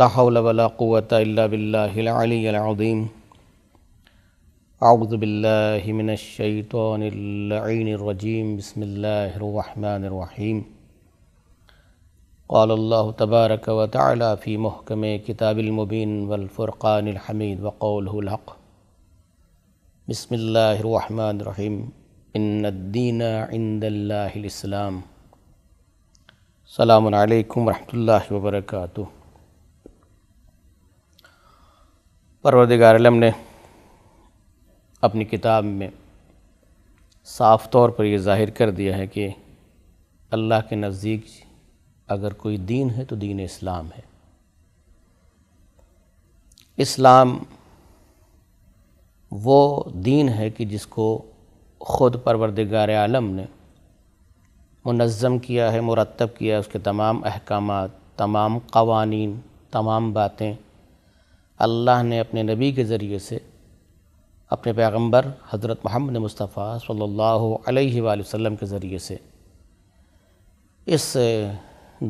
लाहौलवलाक़वतबिल्लाज़ीम आउज़बिल्लिमिनशैतरजीम बसमीम क़ाल्ल तबारक व ताली महकम किताबिलमुबीन वलफ़ुरक़ानहमीद वक़ौलहक़ बसमीम इन्नद्दीन इंदल्लाम अल्लाम वरहमल वर्का परवरदिगार आलम ने अपनी किताब में साफ़ तौर पर यह जाहिर कर दिया है कि अल्लाह के नज़दीक अगर कोई दीन है तो दीन इस्लाम है इस्लाम वो दीन है कि जिसको ख़ुद परवरदिगार आलम ने मुनज़म किया है मुरतब किया है उसके तमाम अहकाम तमाम कवानीन तमाम बातें अल्लाह ने अपने नबी के ज़रिए से अपने पैगंबर हज़रत मोहम्मद मुस्तफ़ा सल्लल्लाहु अलैहि वसल्लम के ज़रिए से इस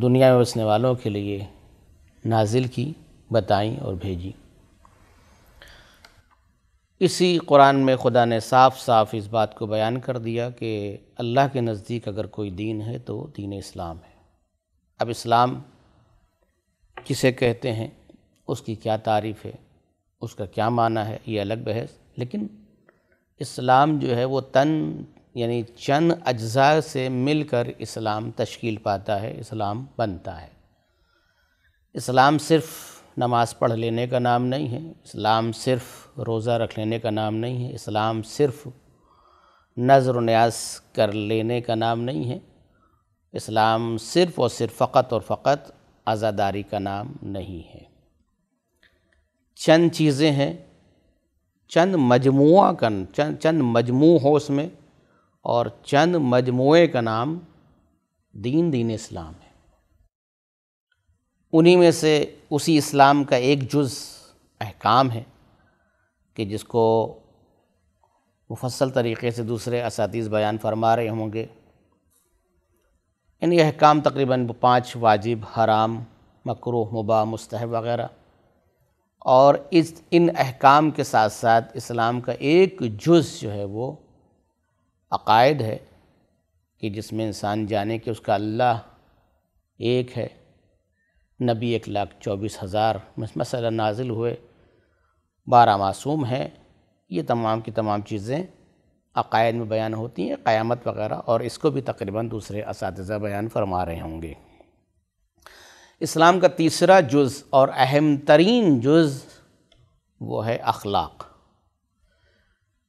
दुनिया में बसने वालों के लिए नाजिल की बताई और भेजी इसी कुरान में खुदा ने साफ साफ इस बात को बयान कर दिया कि अल्लाह के नज़दीक अगर कोई दीन है तो दीन इस्लाम है अब इस्लाम किसे कहते हैं उसकी क्या तारीफ़ है उसका क्या माना है ये अलग बहस लेकिन इस्लाम जो है वो तन यानी चंद अज्जा से मिलकर इस्लाम तश्कील पाता है इस्लाम बनता है इस्लाम सिर्फ नमाज़ पढ़ लेने का नाम नहीं है इस्लाम सिर्फ रोज़ा रख लेने का नाम नहीं है इस्लाम सिर्फ नज़र न्याज कर लेने का नाम नहीं है इस्लाम सिर्फ़ और सिर्फ फ़कत और फ़कत आज़ादारी का नाम नहीं है चंद चीज़ें हैं चंद मजमुआ का चंद चंद मजमू हो उसमें और चंद मजमुए का नाम दीन दीन इस्लाम है उन्हीं में से उसी इस्लाम का एक जुज़ अहकाम है कि जिसको मुफसल तरीक़े से दूसरे इस बयान फरमा रहे होंगे इन अहकाम तकरीबन पाँच वाजिब हराम मकरू मुबा मुस्तह वगैरह और इस इन अहकाम के साथ साथ इस्लाम का एक जुज़ जो है वो अकायद है कि जिसमें इंसान जाने कि उसका अल्लाह एक है नबी एक लाख चौबीस हज़ार मसल नाजिल हुए बारह मासूम हैं ये तमाम की तमाम चीज़ें अकायद में बयान होती हैं क़यामत वगैरह और इसको भी तकरीबन दूसरे इस बयान फरमा रहे होंगे इस्लाम का तीसरा जुज़ और अहम तरीन जुज़ वो है अखलाक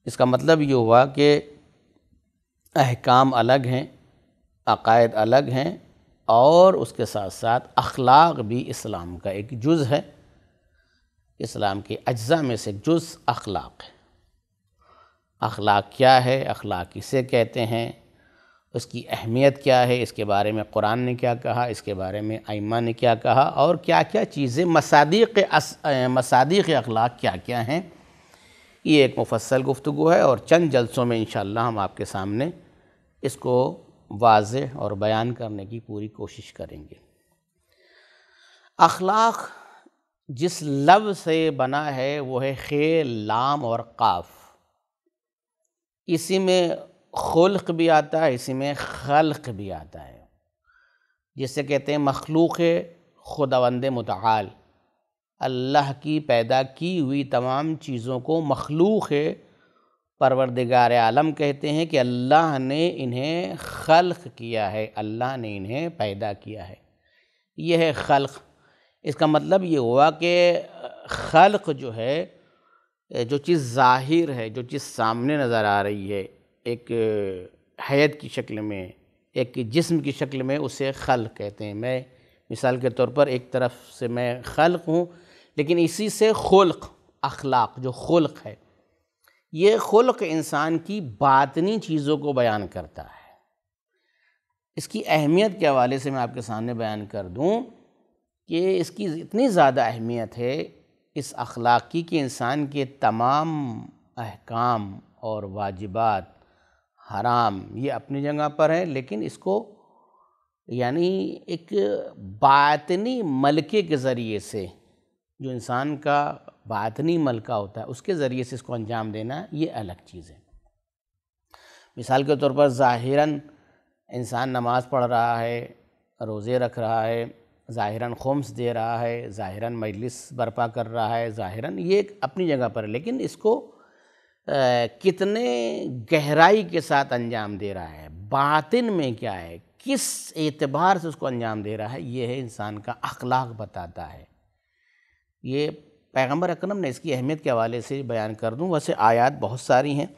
इसका मतलब ये हुआ कि अहकाम अलग हैं अकायद अलग हैं और उसके साथ साथ अखलाक भी इस्लाम का एक जुज़ है इस्लाम के अज्जा में से जुज़ अखलाक है अखलाक क्या है अखलाक किसे कहते हैं उसकी अहमियत क्या है इसके बारे में कुरान ने क्या कहा इसके बारे में आइमा ने क्या कहा और क्या क्या चीज़ें मसादिक मसादिक अखलाक क्या क्या हैं ये एक मुफसल गुफ्तु है और चंद जलसों में इन हम आपके सामने इसको वाज और बयान करने की पूरी कोशिश करेंगे अखलाक जिस लव से बना है वो है खे लाम और काफ़ इसी में खुल्क भी आता है इसी में खल्क भी आता है जिसे कहते हैं मखलूक खुदावंद मतल अल्लाह की पैदा की हुई तमाम चीज़ों को मखलूक परवरदिगार आलम कहते हैं कि अल्लाह ने इन्हें खल्क किया है अल्लाह ने इन्हें पैदा किया है यह है खल्क इसका मतलब ये हुआ कि खल्क जो है जो चीज़ ज़ाहिर है जो चीज़ सामने नज़र आ रही है एक हैत की शक्ल में एक जिस्म की शक्ल में उसे खल कहते हैं मैं मिसाल के तौर पर एक तरफ से मैं खल्क हूँ लेकिन इसी से खुल्क अखलाक जो खुल्क है ये खुल्क इंसान की बातनी चीज़ों को बयान करता है इसकी अहमियत के हवाले से मैं आपके सामने बयान कर दूँ कि इसकी इतनी ज़्यादा अहमियत है इस अखलाक़ी के इंसान के तमाम अहकाम और वाजिबात हराम ये अपनी जगह पर है लेकिन इसको यानी एक बातनी मलके के ज़रिए से जो इंसान का बातनी मलका होता है उसके ज़रिए से इसको अंजाम देना ये अलग चीज़ है मिसाल के तौर पर ज़ाहिरन इंसान नमाज़ पढ़ रहा है रोज़े रख रहा है ज़ाहिरन खोम्स दे रहा है ज़ाहिरन मजलिस बर्पा कर रहा है ज़ाहिरन ये अपनी जगह पर है लेकिन इसको कितने गहराई के साथ अंजाम दे रहा है बातिन में क्या है किस एतबार से उसको अंजाम दे रहा है ये है इंसान का अखलाक बताता है ये पैगंबर अकरम ने इसकी अहमियत के हवाले से बयान कर दूँ वैसे आयात बहुत सारी हैं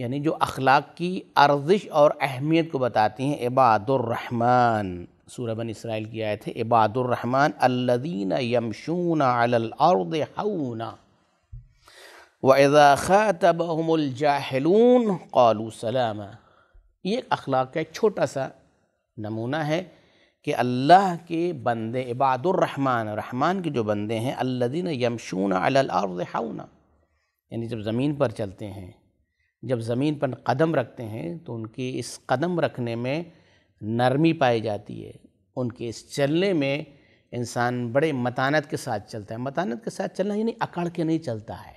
यानी जो अखलाक की अर्जिश और अहमियत को बताती हैं इबादुररहमान सूरह बन इसराइल की आयत है इबादुररहमान अल्लदीन यमशून अलल अर्द हऊना वज़ा ख़ातबहमजाहलून कौलू सलाम ये अखलाक का एक छोटा सा नमूना है कि अल्लाह के बंदे इबादुररहमान रहमान के जो बंदे हैं अल्लादीन यमशून अलर्द यानी जब ज़मीन पर चलते हैं जब ज़मीन पर कदम रखते हैं तो उनके इस कदम रखने में नरमी पाई जाती है उनके इस चलने में इंसान बड़े मतानत के साथ चलता है मतानत के साथ चलना यानी अकड़ के नहीं चलता है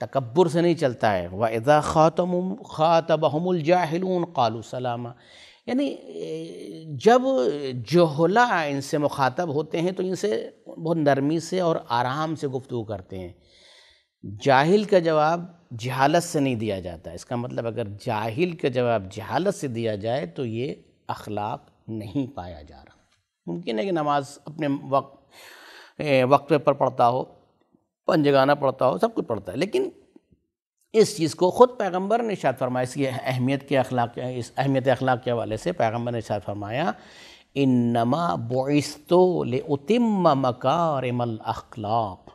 तकबर से नहीं चलता है व इज़ा ख़ातम जाहलून कालू सलामा यानी जब जहला इनसे मुखातब होते हैं तो इनसे बहुत नरमी से और आराम से गुफ्तु करते हैं जाहिल का जवाब जहालत से नहीं दिया जाता इसका मतलब अगर जाहिल का जवाब जहालत से दिया जाए तो ये अखलाक नहीं पाया जा रहा मुमकिन है कि नमाज अपने वक्त वक्त पर पढ़ता हो पन जगाना पड़ता हो सब कुछ पड़ता है लेकिन इस चीज़ को ख़ुद पैगंबर ने शायद फरमाया इसकी अहमियत के अखलाक इस अहमियत अखलाक के हवाले से पैगंबर ने शायद फरमाया इन नमा बोस्तो ले उतिम मकार अखलाक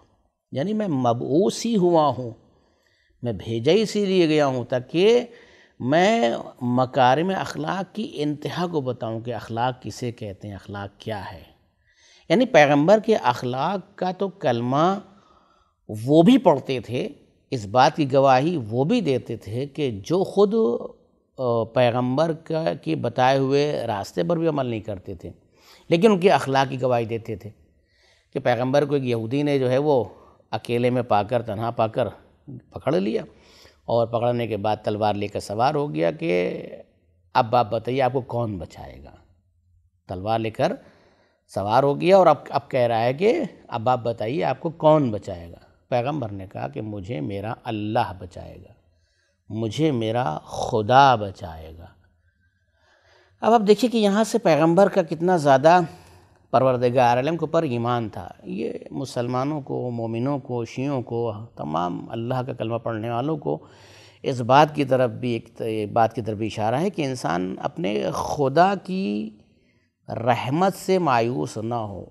यानी मैं मबूस ही हुआ हूँ मैं भेजा ही इसीलिए गया हूँ ताकि मैं मकार में अखलाक की इंतहा को बताऊँ कि अखलाक किसे कहते हैं अखलाक क्या है यानी पैगंबर के अखलाक का तो कलमा वो भी पढ़ते थे इस बात की गवाही वो भी देते थे कि जो खुद पैगंबर का के बताए हुए रास्ते पर भी अमल नहीं करते थे लेकिन उनके अखलाक की गवाही देते थे कि पैगंबर को एक यहूदी ने जो है वो अकेले में पाकर तनहा पाकर पकड़ लिया और पकड़ने के बाद तलवार लेकर सवार हो गया कि अब आप बताइए आपको कौन बचाएगा तलवार लेकर सवार हो गया और अब अब कह रहा है कि अब आप बताइए आपको कौन बचाएगा पैगंबर ने कहा कि मुझे मेरा अल्लाह बचाएगा मुझे मेरा खुदा बचाएगा अब आप देखिए कि यहाँ से पैगंबर का कितना ज़्यादा परवरदगार आलम के ऊपर ईमान था ये मुसलमानों को मोमिनों को शियों को तमाम अल्लाह का कलमा पढ़ने वालों को इस बात की तरफ भी एक बात की तरफ भी इशारा है कि इंसान अपने खुदा की रहमत से मायूस ना हो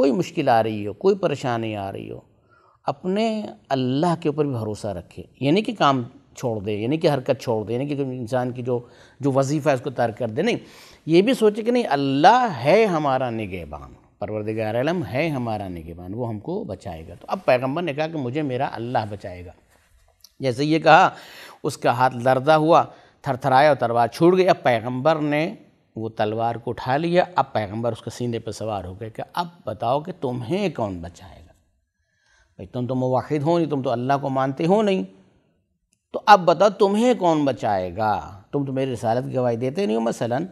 कोई मुश्किल आ रही हो कोई परेशानी आ रही हो अपने अल्लाह के ऊपर भी भरोसा रखे यानी कि काम छोड़ दे यानी कि हरकत छोड़ दे यानी कि इंसान की जो जो वजीफ़ा है उसको तर्क कर दे नहीं ये भी सोचे कि नहीं अल्लाह है हमारा निगेबान परवरदिगार आलम है हमारा निगेबान वो हमको बचाएगा तो अब पैगम्बर ने कहा कि मुझे मेरा अल्लाह बचाएगा जैसे ये कहा उसका हाथ लर्दा हुआ थरथराया और तलवार छूट गई अब पैगम्बर ने वो तलवार को उठा लिया अब पैगम्बर उसके सीने पर सवार हो गए कि अब बताओ कि तुम्हें कौन बचाएगा भाई तुम तो मुवाहिद हो नहीं तुम तो अल्लाह को मानते हो नहीं तो अब बताओ तुम्हें कौन बचाएगा तुम तो मेरी रसालत गवाही देते नहीं हो मसलन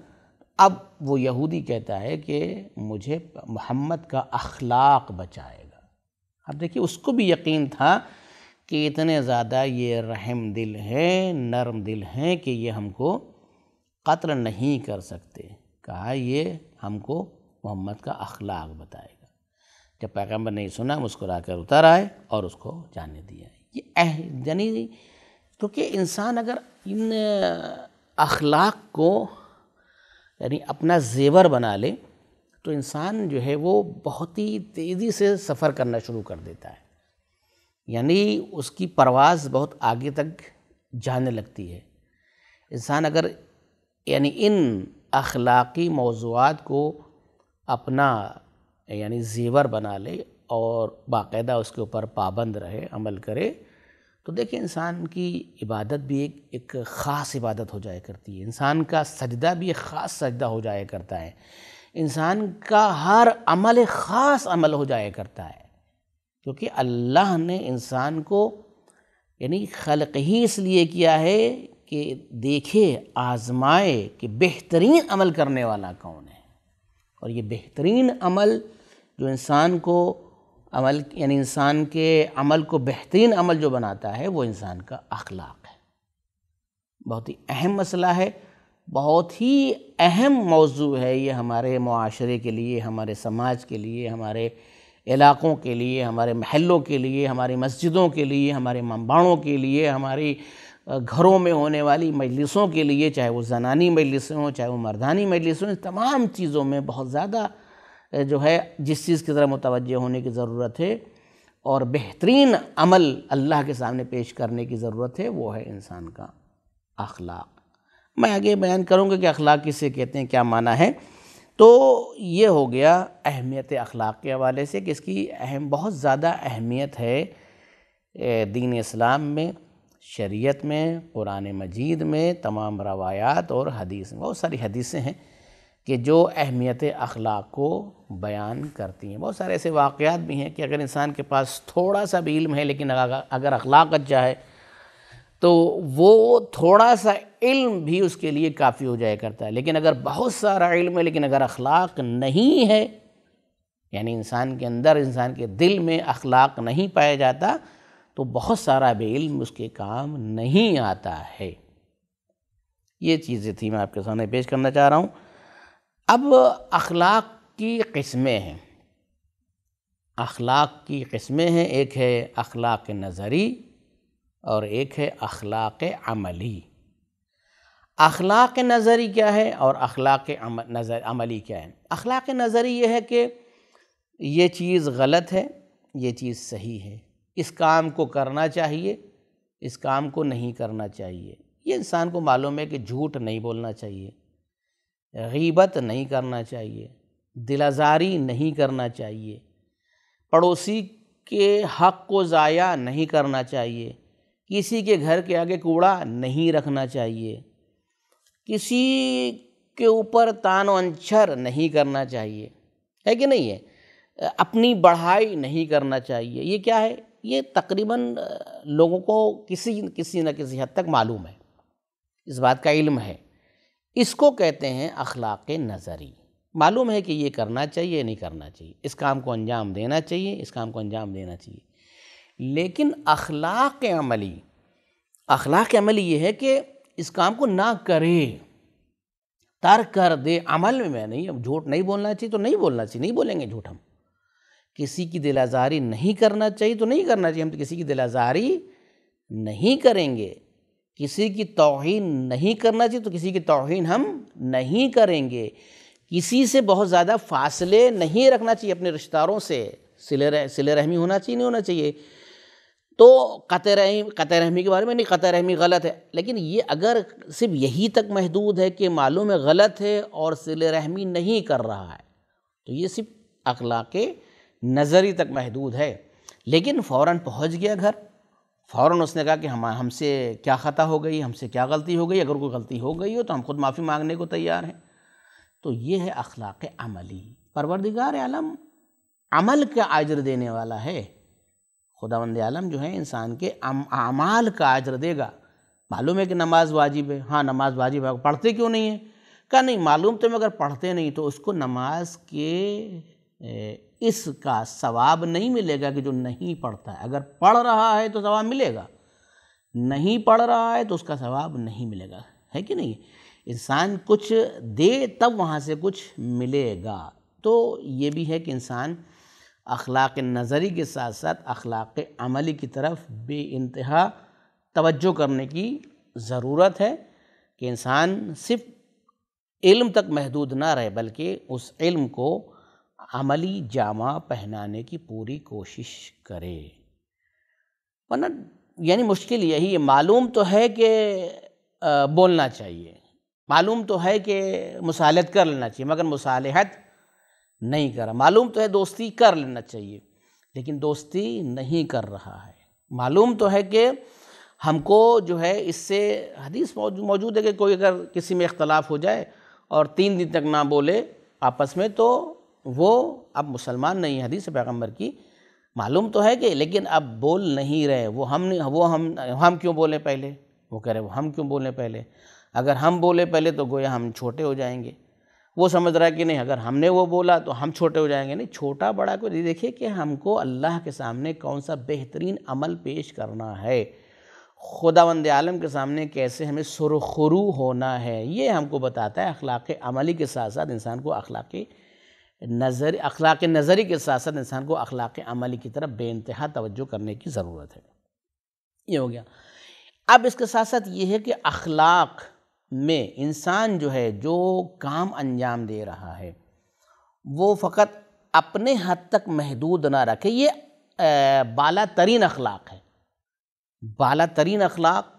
अब वो यहूदी कहता है कि मुझे मोहम्मद का अखलाक बचाएगा अब देखिए उसको भी यकीन था कि इतने ज़्यादा ये रहम दिल हैं नरम दिल हैं कि ये हमको कत्ल नहीं कर सकते कहा ये हमको मोहम्मद का अखलाक बताएगा जब पैगम्बर ने सुना मुस्कुरा कर उतर आए और उसको जाने दिया ये अह यानी क्योंकि इंसान अगर इन अखलाक को यानी अपना जेवर बना ले तो इंसान जो है वो बहुत ही तेज़ी से सफ़र करना शुरू कर देता है यानी उसकी परवाज़ बहुत आगे तक जाने लगती है इंसान अगर यानी इन अखलाक़ी मौजूद को अपना यानी जेवर बना ले और बाकायदा उसके ऊपर पाबंद रहे अमल करे तो देखिए इंसान की इबादत भी एक एक ख़ास इबादत हो जाया करती है इंसान का सजदा भी एक ख़ास सजदा हो जाया करता है इंसान का हर अमल एक ख़ास अमल हो जाया करता है क्योंकि अल्लाह ने इंसान को यानी खलक ही इसलिए किया है कि देखे आजमाए कि बेहतरीन अमल करने वाला कौन है और ये बेहतरीन अमल जो इंसान को अमल यानी इंसान के अमल को बेहतरीन अमल जो बनाता है वो इंसान का अखलाक है बहुत ही अहम मसला है बहुत ही अहम मौजू है ये हमारे माशरे के लिए हमारे समाज के लिए हमारे इलाक़ों के लिए हमारे महलों के लिए हमारी मस्जिदों के लिए हमारे मम्बाणों के लिए हमारी घरों में होने वाली मजलिसों के लिए चाहे वो जनानी मजलिसें हों चाहे वो मर्दानी मजलिस हों तमाम चीज़ों में बहुत ज़्यादा जो है जिस चीज़ की तरह मुतवजह होने की ज़रूरत है और बेहतरीन अमल अल्लाह के सामने पेश करने की ज़रूरत है वो है इंसान का अखलाक मैं आगे बयान करूँगा कि अखलाक किसे कहते हैं क्या माना है तो ये हो गया अहमियत अखलाक के हवाले से कि इसकी अहम बहुत ज़्यादा अहमियत है दीन इस्लाम में शरीयत में कुरान मजीद में तमाम रवायात और हदीस में बहुत सारी हदीसें हैं कि जो अहमियत अखलाक को बयान करती हैं बहुत सारे ऐसे वाक़ात भी हैं कि अगर इंसान के पास थोड़ा सा भी इल्म है लेकिन अगर अखलाक अच्छा है तो वो थोड़ा सा इल्म भी उसके लिए काफ़ी हो जाया करता है लेकिन अगर बहुत सारा इल्म है लेकिन अगर अखलाक नहीं है यानी इंसान के अंदर इंसान के दिल में अखलाक नहीं पाया जाता तो बहुत सारा भी इल्म उसके काम नहीं आता है ये चीज़ें थी मैं आपके सामने पेश करना चाह रहा हूँ अब अखलाक की कस्में हैं अखलाक की कस्में हैं एक है अखलाक नज़री और एक है अखलाक अमली अखलाक नज़री क्या है और अखलाक नज़र अमली क्या है अखलाक नज़री यह है कि ये चीज़ गलत है ये चीज़ सही है इस काम को करना चाहिए इस काम को नहीं करना चाहिए ये इंसान को मालूम है कि झूठ नहीं बोलना चाहिए गीबत नहीं करना चाहिए दिलाजारी नहीं करना चाहिए पड़ोसी के हक़ को ज़ाया नहीं करना चाहिए किसी के घर के आगे कूड़ा नहीं रखना चाहिए किसी के ऊपर तान अंछर नहीं करना चाहिए है कि नहीं है अपनी बढ़ाई नहीं करना चाहिए ये क्या है ये तकरीबन लोगों को किसी किसी न किसी हद तक मालूम है इस बात का इल्म है इसको कहते हैं अखलाक नज़री मालूम है कि ये करना चाहिए नहीं करना चाहिए इस काम को अंजाम देना चाहिए इस काम को अंजाम देना चाहिए लेकिन अखलाक अमली अखलाक अमली ये है कि इस काम को ना करे तर कर दे अमल में मैं नहीं अब झूठ नहीं बोलना चाहिए तो नहीं बोलना चाहिए नहीं बोलेंगे झूठ हम किसी की दिलाजारी नहीं करना चाहिए तो नहीं करना चाहिए हम तो किसी की दिलाजारी नहीं करेंगे किसी की तोहन नहीं करना चाहिए तो किसी की तोहन हम नहीं करेंगे किसी से बहुत ज़्यादा फासले नहीं रखना चाहिए अपने रिश्तेदारों से सिले रह सिले रहमी होना चाहिए नहीं होना चाहिए तो क़त रही क़त रहमी के बारे में नहीं क़त रहमी गलत है लेकिन ये अगर सिर्फ यही तक महदूद है कि मालूम है गलत है और सिले रहमी नहीं कर रहा है तो ये सिर्फ अखलाक नज़री तक महदूद है लेकिन फ़ौर पहुँच गया घर फ़ौर उसने कहा कि हम हमसे क्या ख़ता हो गई हमसे क्या गलती हो गई अगर कोई गलती हो गई हो तो हम खुद माफ़ी मांगने को तैयार हैं तो ये है अखलाक अमली परवरदिगार आलम अमल का आजर देने वाला है खुदावंद आलम जो है इंसान के अमाल का आजर देगा मालूम है कि नमाज वाजिब है हाँ नमाज वाजिब है पढ़ते क्यों नहीं है क्या नहीं मालूम तो मैं अगर पढ़ते नहीं तो उसको नमाज के इसका सवाब नहीं मिलेगा कि जो नहीं पढ़ता है अगर पढ़ रहा है तो सवाब मिलेगा नहीं पढ़ रहा है तो उसका सवाब नहीं मिलेगा है कि नहीं इंसान कुछ दे तब वहाँ से कुछ मिलेगा तो ये भी है कि इंसान अखलाक नज़री के साथ साथ अखलाक अमली की तरफ बे इंतहा तवज्जो करने की ज़रूरत है कि इंसान सिर्फ इल्म तक महदूद ना रहे बल्कि उस इल्म को अमली जामा पहनाने की पूरी कोशिश करे वरना यानी मुश्किल यही है मालूम तो है कि बोलना चाहिए मालूम तो है कि मुसालहत कर लेना चाहिए मगर मुसालहत नहीं कर रहा मालूम तो है दोस्ती कर लेना चाहिए लेकिन दोस्ती नहीं कर रहा है मालूम तो है कि हमको जो है इससे हदीस मौजूद है कि कोई अगर किसी में इख्तलाफ हो जाए और तीन दिन तक ना बोले आपस में तो वो अब मुसलमान नहीं है हदीस पैगम्बर की मालूम तो है कि लेकिन अब बोल नहीं रहे वो हम नहीं वो हम हम क्यों बोले पहले वो कह रहे वो हम क्यों बोले पहले अगर हम बोले पहले तो गोया हम छोटे हो जाएंगे वो समझ रहा है कि नहीं अगर हमने वो बोला तो हम छोटे हो जाएंगे नहीं छोटा बड़ा को देखिए कि हमको अल्लाह के सामने कौन सा बेहतरीन अमल पेश करना है खुदा वंद आलम के सामने कैसे हमें सुरखरू होना है ये हमको बताता है अखलाक अमली के साथ साथ इंसान को अखलाक नज़र अखलाक नज़री के साथ साथ इंसान को अखलाक अमली की तरफ बेानतहा तवज्जो करने की ज़रूरत है ये हो गया अब इसके साथ साथ ये है कि अखलाक में इंसान जो है जो काम अंजाम दे रहा है वो फ़कत अपने हद तक महदूद ना रखे ये बाला तरीन अखलाक है बाला तरीन अखलाक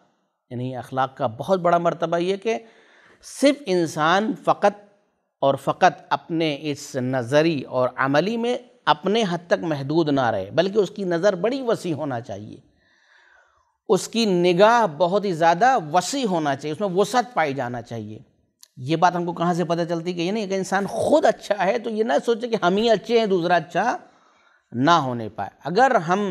यानी अखलाक का बहुत बड़ा मरतबा ये कि सिर्फ इंसान फ़कत और फ़कत अपने इस नज़री और अमली में अपने हद तक महदूद ना रहे बल्कि उसकी नज़र बड़ी वसी होना चाहिए उसकी निगाह बहुत ही ज़्यादा वसी होना चाहिए उसमें वसत पाई जाना चाहिए ये बात हमको कहाँ से पता चलती कि ये नहीं कि इंसान खुद अच्छा है तो ये ना सोचे कि हम ही अच्छे हैं दूसरा अच्छा ना होने पाए अगर हम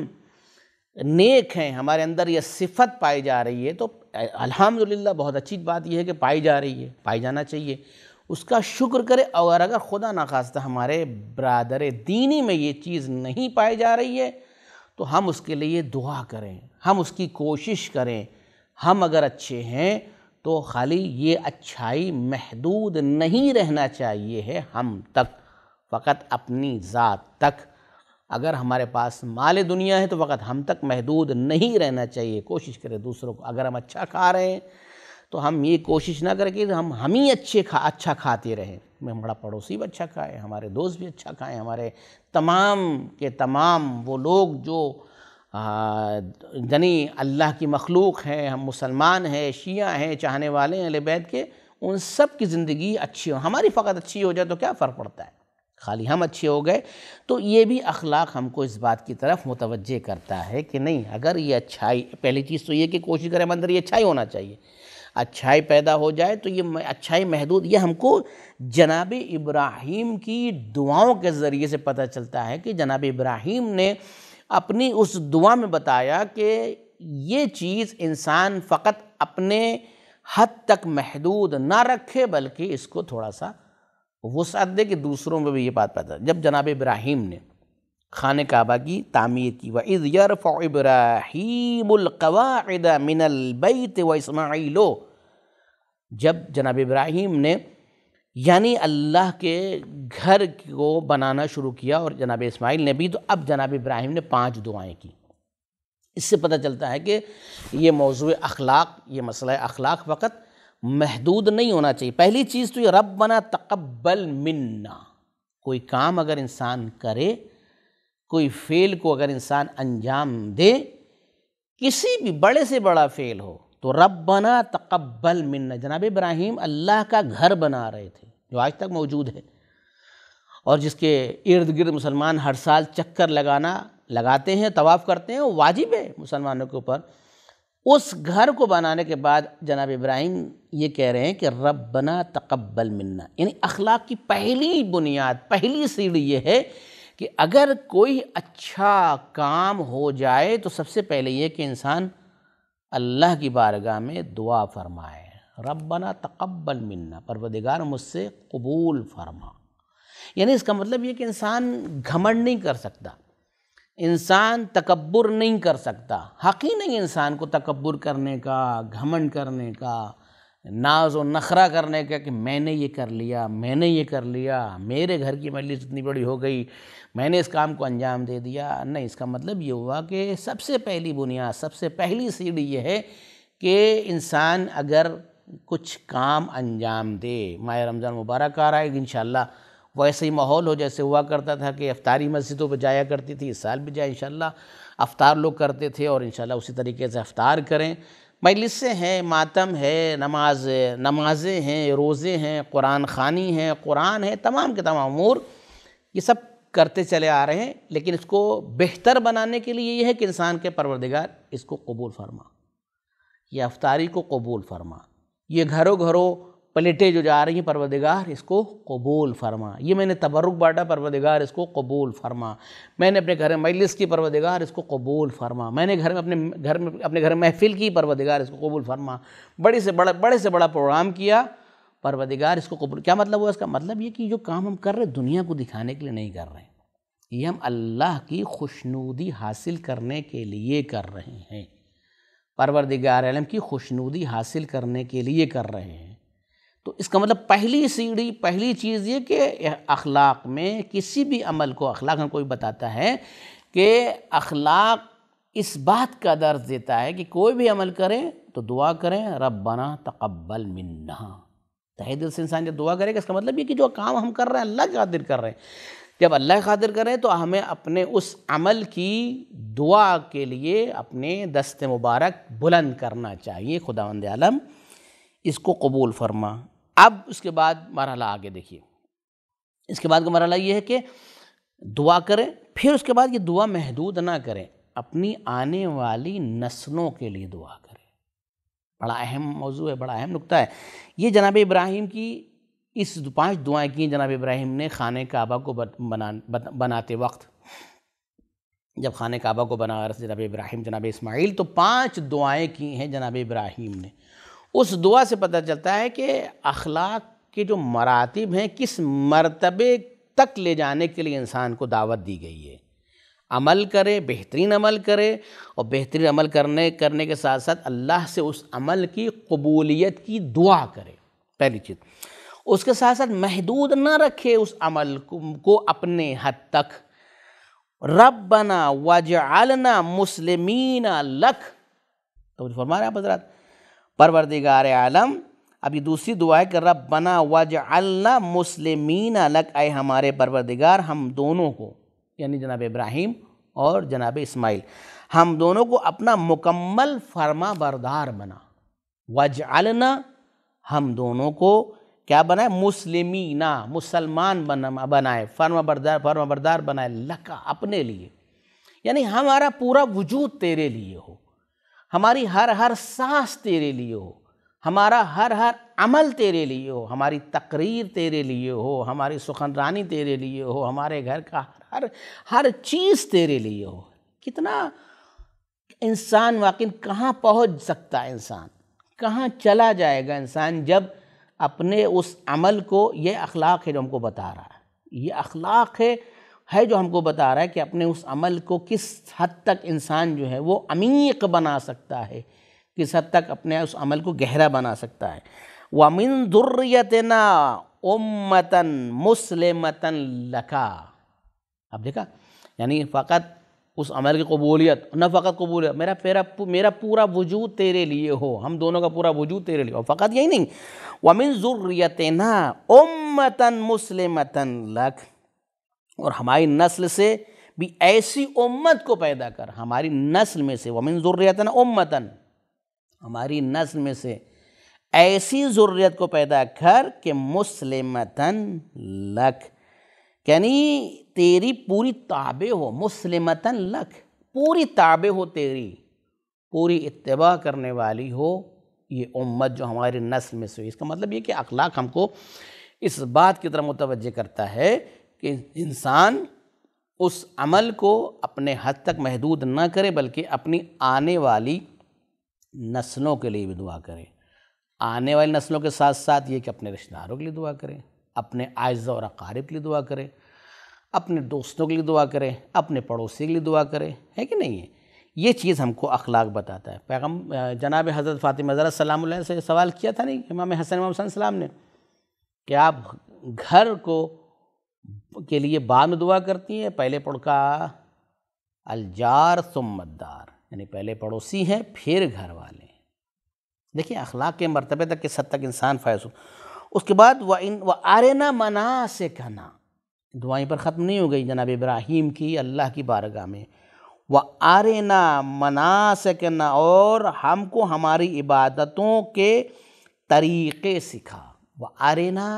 नेक हैं हमारे अंदर यह सिफत पाई जा रही है तो अल्हम्दुलिल्लाह बहुत अच्छी बात यह है कि पाई जा रही है पाई जाना चाहिए उसका शुक्र करें और अगर खुदा ना खास्ता हमारे बरदर दीनी में ये चीज़ नहीं पाई जा रही है तो हम उसके लिए दुआ करें हम उसकी कोशिश करें हम अगर अच्छे हैं तो खाली ये अच्छाई महदूद नहीं रहना चाहिए है हम तक फ़कत अपनी ज़ात तक अगर हमारे पास माल दुनिया है तो फ़कत हम तक महदूद नहीं रहना चाहिए कोशिश करें दूसरों को अगर हम अच्छा खा रहे हैं तो हम ये कोशिश ना करें कि हम हम ही अच्छे खा अच्छा खाते रहें हमारा पड़ोसी भी अच्छा खाए हमारे दोस्त भी अच्छा खाएँ हमारे तमाम के तमाम वो लोग जो यानी अल्लाह की मखलूक हैं हम मुसलमान हैं शिया हैं चाहने वाले हैं अलबैद के उन सब की ज़िंदगी अच्छी हो हमारी फ़कत अच्छी हो जाए तो क्या फ़र्क पड़ता है खाली हम अच्छे हो गए तो ये भी अखलाक हमको इस बात की तरफ मुतवजह करता है कि नहीं अगर ये अच्छाई पहली चीज़ तो ये कि कोशिश करें अंदर ये अच्छाई होना चाहिए अच्छाई पैदा हो जाए तो ये अच्छाई महदूद ये हमको जनाब इब्राहिम की दुआओं के ज़रिए से पता चलता है कि जनाब इब्राहिम ने अपनी उस दुआ में बताया कि ये चीज़ इंसान फ़कत अपने हद तक महदूद ना रखे बल्कि इसको थोड़ा सा वसअत दे कि दूसरों में भी ये बात पता जब जनाब इब्राहिम ने खान काबा की तामीर की व इज़ यरफ़ इब्राहीमकवाद मिनलबैत व इसमाइलो जब जनाब इब्राहीम ने यानी अल्लाह के घर को बनाना शुरू किया और जनाब इसमाइल ने भी तो अब जनाब इब्राहिम ने पांच दुआएं की इससे पता चलता है कि ये मौजू अखलाक ये मसला अखलाक वक़्त महदूद नहीं होना चाहिए पहली चीज़ तो ये रब बना तकबल मन्ना कोई काम अगर इंसान करे कोई फेल को अगर इंसान अंजाम दे किसी भी बड़े से बड़ा फेल हो तो रब बना तकबल मिन जनाब इब्राहिम अल्लाह का घर बना रहे थे जो आज तक मौजूद है और जिसके इर्द गिर्द मुसलमान हर साल चक्कर लगाना लगाते हैं तवाफ़ करते हैं वो वाजिब है मुसलमानों के ऊपर उस घर को बनाने के बाद जनाब इब्राहिम ये कह रहे हैं कि रब बना तकबल मिन्ना यानी अखलाक की पहली बुनियाद पहली सीढ़ी ये है कि अगर कोई अच्छा काम हो जाए तो सबसे पहले ये कि इंसान अल्लाह की बारगाह में दुआ फरमाए रबना तकबल मिलना परवदिगार मुझसे कबूल फरमा यानी इसका मतलब ये कि इंसान घमंड नहीं कर सकता इंसान तकबर नहीं कर सकता हक़ ही नहीं इंसान को तकबर करने का घमंड करने का नाज और नखरा करने का कि मैंने ये कर लिया मैंने ये कर लिया मेरे घर की मजलिस इतनी बड़ी हो गई मैंने इस काम को अंजाम दे दिया नहीं इसका मतलब ये हुआ कि सबसे पहली बुनियाद सबसे पहली सीढ़ी ये है कि इंसान अगर कुछ काम अंजाम दे माह रमज़ान मुबारक आ रहा है इन वैसे ही माहौल हो जैसे हुआ करता था कि अफ्तारी मस्जिदों पर जाया करती थी इस साल भी जाए इन अफ्तार लोग करते थे और इन उसी तरीके से अफ्तार करें मजलिसें हैं मातम है नमाज नमाजें हैं रोज़े हैं कुरान खानी है कुरान है तमाम के तमाम अमूर ये सब करते चले आ रहे हैं लेकिन इसको बेहतर बनाने के लिए ये है कि इंसान के परवरदिगार इसको कबूल फरमा ये अफ्तारी को कबूल फरमा ये घरों घरों पलेटें जो जा रही हैं परवदगार इसको कबूल फरमा ये मैंने तबरुक बांटा परवदगार इसको कबूल फरमा मैंने अपने घर में मजलिस की परवदगार इसको कबूल फरमा मैंने घर में अपने घर में अपने घर में महफिल की परवदगार इसको कबूल फरमा बड़े से बड़ा बड़े से बड़ा प्रोग्राम किया परवदगार इसको कबूल क्या मतलब हुआ इसका मतलब ये कि जो काम हम कर रहे हैं दुनिया को दिखाने के लिए नहीं कर रहे ये हम अल्लाह की खुशनूदी हासिल करने के लिए कर रहे हैं परवरदिगार आलम की खुशनूदी हासिल करने के लिए कर रहे हैं तो इसका मतलब पहली सीढ़ी पहली चीज़ ये कि अखलाक में किसी भी अमल को अखलाक में कोई बताता है कि अखलाक इस बात का दर्ज देता है कि कोई भी अमल करें तो दुआ करें रब बना तकबल मन्ना तहे दिल से इंसान जब दुआ करेगा इसका मतलब ये कि जो काम हम कर रहे हैं अल्लाह की खातिर कर रहे हैं जब अल्लाह खातिर करें तो हमें अपने उस अमल की दुआ के लिए अपने दस्त मुबारक बुलंद करना चाहिए खुदावंद आलम इसको कबूल फरमा अब उसके बाद मरहला आगे देखिए इसके बाद का मरहला ये है कि दुआ करें फिर उसके बाद ये दुआ महदूद ना करें अपनी आने वाली नस्लों के लिए दुआ करें बड़ा अहम मौजू है बड़ा अहम नुकता है ये जनाब इब्राहिम की इस पांच दुआएं की जनाब इब्राहिम ने खान काबा को बना बनाते वक्त जब खान काबा को बना रहे जनाब इब्राहिम जनाब इसमाइल तो पांच दुआएं की हैं जनाब इब्राहिम ने उस दुआ से पता चलता है कि अखलाक के जो मरातब हैं किस मरतबे तक ले जाने के लिए इंसान को दावत दी गई है अमल करे बेहतरीन अमल करे और बेहतरीन अमल करने करने के साथ साथ अल्लाह से उस अमल की कबूलियत की दुआ करे पहली चीज़ उसके साथ साथ महदूद न रखे उस अमल को अपने हद तक रब बना वजालना मुसलमीना लख तो फरमा रहे आप हजरात परवरदिगार आलम अभी दूसरी है कर रब बना वज अल्ला मुसलमिन अलग आए हमारे परवरदिगार हम दोनों को यानी जनाब इब्राहिम और जनाब इसमाइल हम दोनों को अपना मुकम्मल फर्मा बरदार बना वज अलना हम दोनों को क्या बनाए मुस्लिमीना मुसलमान बना बनाए फर्मा बरदार फर्मा बरदार बनाए लका अपने लिए यानी हमारा पूरा वजूद तेरे लिए हो हमारी हर हर सांस तेरे लिए हो हमारा हर हर अमल तेरे लिए हो हमारी तकरीर तेरे लिए हो हमारी सुखनरानी तेरे लिए हो हमारे घर का हर हर चीज़ तेरे लिए हो कितना इंसान वाकिन कहाँ पहुँच सकता है इंसान कहाँ चला जाएगा इंसान जब अपने उस अमल को ये अखलाक है जो हमको बता रहा है ये अखलाक है है जो हमको बता रहा है कि अपने उस अमल को किस हद तक इंसान जो है वो अमीक बना सकता है किस हद तक अपने उस अमल को गहरा बना सकता है वमिन दुर्यतना उम्मतन मुस्लिमतन लका अब देखा यानी फ़कत उस अमल की कबूलियत न फ़कत कबूलियत मेरा पेरा मेरा पूरा वजूद तेरे लिए हो हम दोनों का पूरा वजूद तेरे लिए हो फ़कत यही नहीं वमिन ज़ुर्रियतना उम्मतन मुस्लिमतन लख और हमारी नस्ल से भी ऐसी उम्मत को पैदा कर हमारी नस्ल में से वमिन ज़ुर्रियतन उम्मतन हमारी नस्ल में से ऐसी ज़रूरियत को पैदा कर कि मुस्लिमतन लख यानी तेरी पूरी ताबे हो मुस्लिमतन लख पूरी ताबे हो तेरी पूरी इतबा करने वाली हो ये उम्मत जो हमारी नस्ल में से इसका मतलब ये कि अखलाक हमको इस बात की तरह मुतवजह करता है कि इंसान उस अमल को अपने हद तक महदूद ना करे बल्कि अपनी आने वाली नस्लों के लिए भी दुआ करें आने वाली नस्लों के साथ साथ ये कि अपने रिश्तेदारों के लिए दुआ करें अपने आयज़ और अकारब के लिए दुआ करें अपने दोस्तों के लिए दुआ करें अपने पड़ोसी के लिए दुआ करें है कि नहीं है ये चीज़ हमको अखलाक बताता है पैगम जनाब हज़रत फ़ातिम सलाम से सवाल किया था नहीं इमाम हसन इमाम हसन सलाम ने कि आप घर को के लिए बाद में दुआ करती हैं पहले पड़का अलजार सुमदार यानी पहले पड़ोसी हैं फिर घर वाले देखिए अखलाक के मरतबे तक किस हद तक इंसान हो उसके बाद व इन व आरना मना से कहना दुआई पर ख़त्म नहीं हो गई जनाब इब्राहिम की अल्लाह की बारगाह में व आरना मना से कहना और हमको हमारी इबादतों के तरीक़े सिखा व आरना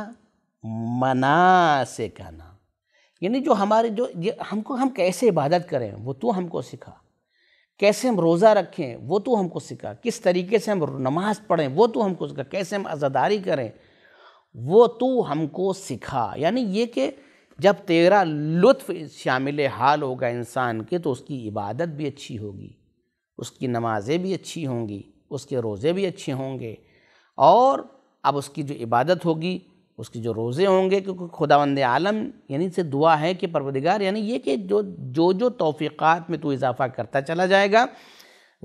मना से कहना यानी जो हमारे जो ये हमको हम कैसे इबादत करें वो तो हमको सिखा कैसे हम रोज़ा रखें वो तो हमको सिखा किस तरीके से हम नमाज़ पढ़ें वो तो हमको सिखा कैसे हम आज़ादारी करें वो तो हमको सिखा यानी ये कि जब तेरा लुत्फ़ शामिल हाल होगा इंसान के तो उसकी इबादत भी अच्छी होगी उसकी नमाज़ें भी अच्छी होंगी उसके रोज़े भी अच्छे होंगे और अब उसकी जो इबादत होगी उसके जो रोज़े होंगे क्योंकि खुदा वंद आलम यानी से दुआ है कि परवदिगार यानी ये कि जो जो जो तोफ़ीक़ात में तो इजाफ़ा करता चला जाएगा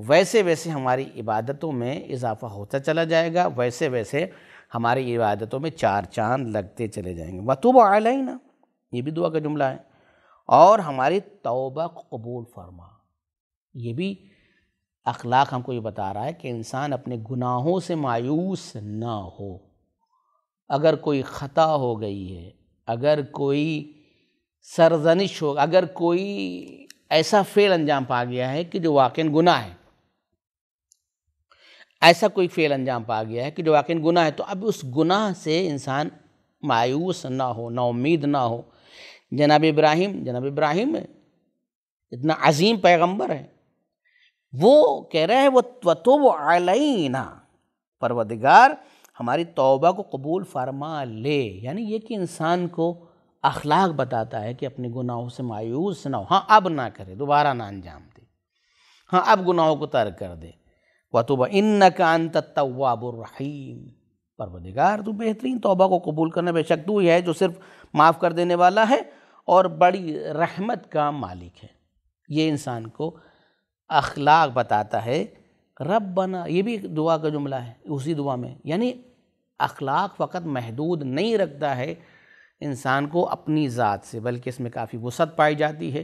वैसे वैसे हमारी इबादतों में इजाफ़ा होता चला जाएगा वैसे वैसे हमारी इबादतों में चार चांद लगते चले जाएंगे वतूब आलही ना ये भी दुआ का जुमला है और हमारी तोबा कबूल फरमा ये भी अखलाक हमको ये बता रहा है कि इंसान अपने गुनाहों से मायूस ना हो अगर कोई ख़ता हो गई है अगर कोई सरजनिश हो अगर कोई ऐसा फेल अंजाम पा गया है कि जो वाकई गुना है ऐसा कोई फेल अंजाम पा गया है कि जो वाकई गुना है तो अब उस गुनाह से इंसान मायूस ना हो ना उम्मीद ना हो जनाब इब्राहिम जनाब इब्राहिम है इतना अजीम पैगंबर है वो कह रहे हैं वो तो वो ना परवदगार हमारी तौबा को कबूल फरमा ले यानी ये कि इंसान को अखलाक बताता है कि अपने गुनाहों से मायूस ना हो हाँ अब ना करे दोबारा ना अंजाम दे हाँ अब गुनाहों को तर्क कर दे वतुबा इन कान तवाबुररहीम परवदिगार तो बेहतरीन तौबा को कबूल करना बेशक तू ही है जो सिर्फ माफ़ कर देने वाला है और बड़ी रहमत का मालिक है ये इंसान को अखलाक बताता है रब बना ये भी दुआ का जुमला है उसी दुआ में यानी अखलाक फ़कत महदूद नहीं रखता है इंसान को अपनी ज़ात से बल्कि इसमें काफ़ी वसत पाई जाती है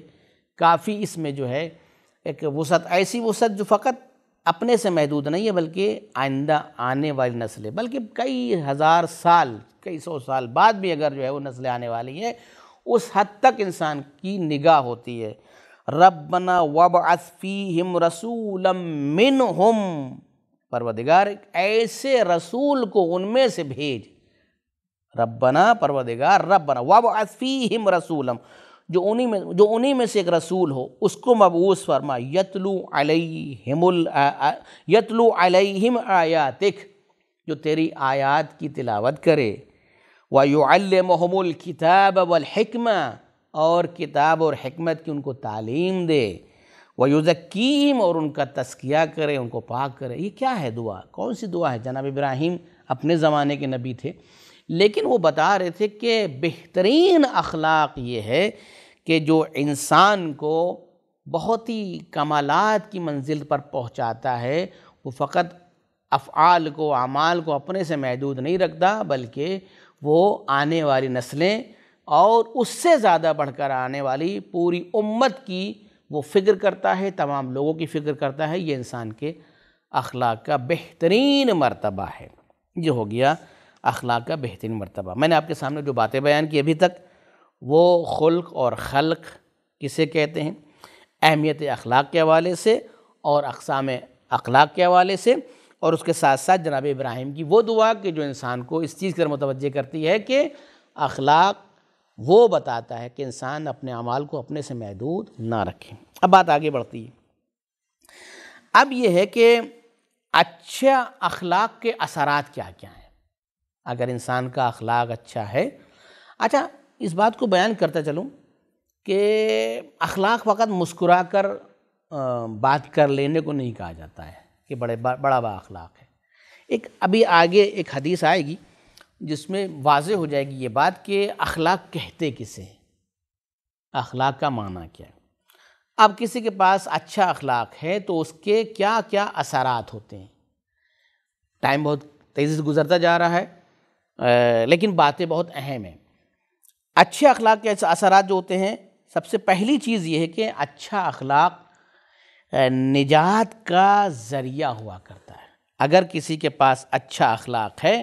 काफ़ी इसमें जो है एक वसत ऐसी वसत जो फ़कत अपने से महदूद नहीं है बल्कि आइंदा आने वाली नस्लें बल्कि कई हज़ार साल कई सौ साल बाद भी अगर जो है वो नस्लें आने वाली हैं उस हद तक इंसान की निगाह होती है रबना वब असफ़ी हिम रसूलम मिन हम परवदिगार ऐसे रसूल को उनमें से भेज रबना परवदिगार रबना वब असफ़ीम रसूलम जो उन्हीं में जो उन्हीं में से एक रसूल हो उसको मबूस फरमा यतलू अलहिमुल यतलू अलहिम आयातिक जो तेरी आयात की तिलावत करे वायुमल किताब वलहकमा और किताब और हमत की उनको तालीम दे कीम और उनका तस्किया करे उनको पाक करे ये क्या है दुआ कौन सी दुआ है जनाब इब्राहिम अपने ज़माने के नबी थे लेकिन वो बता रहे थे कि बेहतरीन अखलाक ये है कि जो इंसान को बहुत ही कमालत की मंजिल पर पहुँचाता है वो फ़कत अफ़ाल को अमाल को अपने से महदूद नहीं रखता बल्कि वो आने वाली नस्लें और उससे ज़्यादा बढ़कर आने वाली पूरी उम्मत की वो फ़िक्र करता है तमाम लोगों की फ़िक्र करता है ये इंसान के अखलाक का बेहतरीन मरतबा है ये हो गया अखलाक का बेहतरीन मरतबा मैंने आपके सामने जो बातें बयान की अभी तक वो खुल्क और खल्क किसे कहते हैं अहमियत अखलाक के हवाले से और अकसाम अखलाक के हवाले से और उसके साथ साथ जनाब इब्राहिम की वो दुआ कि जो इंसान को इस चीज़ की तरह मुतवजह करती है कि अखलाक वो बताता है कि इंसान अपने अमाल को अपने से महदूद ना रखे अब बात आगे बढ़ती है अब यह है कि अच्छा अखलाक के असरात क्या क्या हैं अगर इंसान का अखलाक अच्छा है अच्छा इस बात को बयान करता चलूँ कि अखलाक वक़्त मुस्कुरा कर बात कर लेने को नहीं कहा जाता है कि बड़े बड़ा बा अखलाक है एक अभी आगे एक हदीस आएगी जिसमें वाज हो जाएगी ये बात कि अखलाक कहते किसे अखलाक का माना क्या अब किसी के पास अच्छा अखलाक है तो उसके क्या क्या असरात होते हैं टाइम बहुत तेज़ी से गुजरता जा रहा है लेकिन बातें बहुत अहम हैं अच्छे अखलाक के असरात जो होते हैं सबसे पहली चीज़ ये है कि अच्छा अखलाक निजात का ज़रिया हुआ करता है अगर किसी के पास अच्छा अखलाक है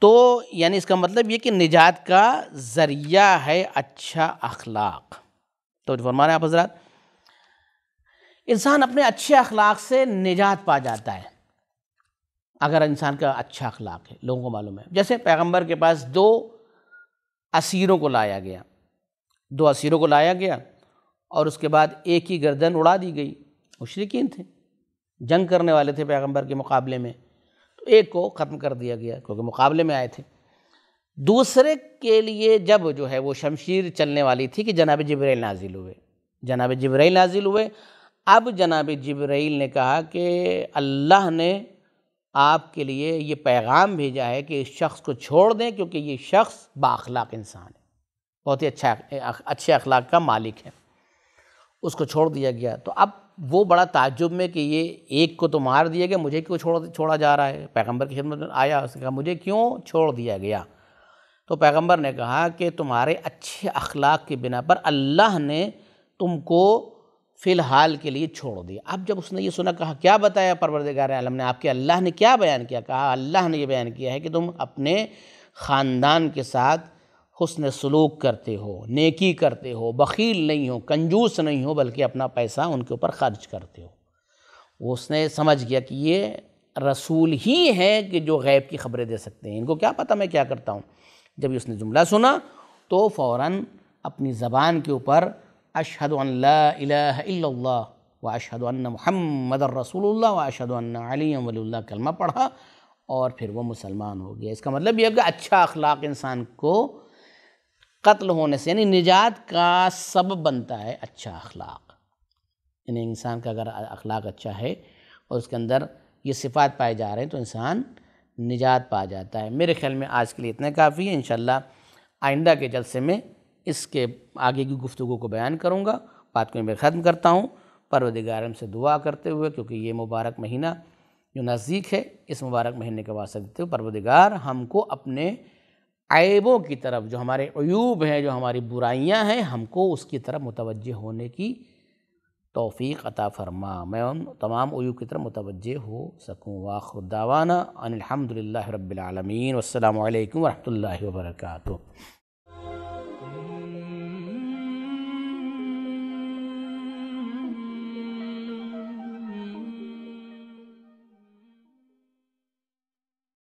तो यानी इसका मतलब ये कि निजात का ज़रिया है अच्छा अखलाक तो फरमा रहे आप हजरात इंसान अपने अच्छे अखलाक से निजात पा जाता है अगर इंसान का अच्छा अखलाक है लोगों को मालूम है जैसे पैगंबर के पास दो असीरों को लाया गया दो असीरों को लाया गया और उसके बाद एक ही गर्दन उड़ा दी गई मुशरकिन थे जंग करने वाले थे पैगंबर के मुकाबले में एक को ख़त्म कर दिया गया क्योंकि मुकाबले में आए थे दूसरे के लिए जब जो है वो शमशीर चलने वाली थी कि जनाब जब्रैल नाजिल हुए जनाब जब्रैल नाजिल हुए अब जनाब जब्राइल ने कहा कि अल्लाह ने आपके लिए ये पैगाम भेजा है कि इस शख्स को छोड़ दें क्योंकि ये शख्स बाखलाक इंसान है बहुत ही अच्छा अच्छे अखलाक का मालिक है उसको छोड़ दिया गया तो अब वो बड़ा ताजुब में कि ये एक को तो मार दिया गया मुझे क्यों छोड़ छोड़ा जा रहा है पैगंबर की खिदमत आया उसने कहा मुझे क्यों छोड़ दिया गया तो पैगंबर ने कहा कि तुम्हारे अच्छे अखलाक के बिना पर अल्लाह ने तुमको फ़िलहाल के लिए छोड़ दिया अब जब उसने ये सुना कहा क्या बताया परवरदगार आलम ने आपके अल्लाह ने क्या बयान किया कहा अल्लाह ने ये बयान किया है कि तुम अपने ख़ानदान के साथ हसन सलूक करते हो नेकी करते हो बखील नहीं हो कंजूस नहीं हो बल्कि अपना पैसा उनके ऊपर खर्च करते हो उसने समझ गया कि ये रसूल ही हैं कि जो गैब की खबरें दे सकते हैं इनको क्या पता मैं क्या करता हूँ जब उसने जुमला सुना तो फ़ौर अपनी ज़बान के ऊपर अशहद ला व अशहद महमद रसूल व अशहद कलमा पढ़ा और फिर वह मुसलमान हो गया इसका मतलब यह कि अच्छा अखलाक इंसान को कत्ल होने से यानी निजात का सब बनता है अच्छा अखलाक यानी इंसान का अगर अखलाक अच्छा है और उसके अंदर ये सिफात पाए जा रहे हैं तो इंसान निजात पा जाता है मेरे ख्याल में आज के लिए इतना काफ़ी है इन आइंदा के जलसे में इसके आगे की गुफ्तु को बयान करूँगा बात को मैं ख़त्म करता हूँ परवदिगारम से दुआ करते हुए क्योंकि ये मुबारक महीना जो नज़दीक है इस मुबारक महीने के वास्ते परवदिगार हमको अपने ऐबों की तरफ जो हमारे अयूब हैं जो हमारी बुराइयां हैं हमको उसकी तरफ मुतवज़ होने की तोफ़ी अता फरमा मैं उन तमाम अयूब की तरफ मुतवज़ हो सकूँ वाखुदावाना अनिलहमदिल्ला रबालमीन वालकम वरहमल वर्का